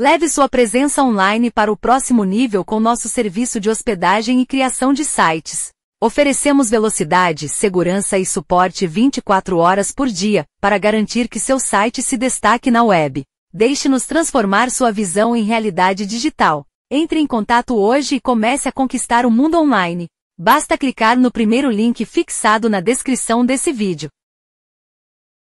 Leve sua presença online para o próximo nível com nosso serviço de hospedagem e criação de sites. Oferecemos velocidade, segurança e suporte 24 horas por dia, para garantir que seu site se destaque na web. Deixe-nos transformar sua visão em realidade digital. Entre em contato hoje e comece a conquistar o mundo online. Basta clicar no primeiro link fixado na descrição desse vídeo.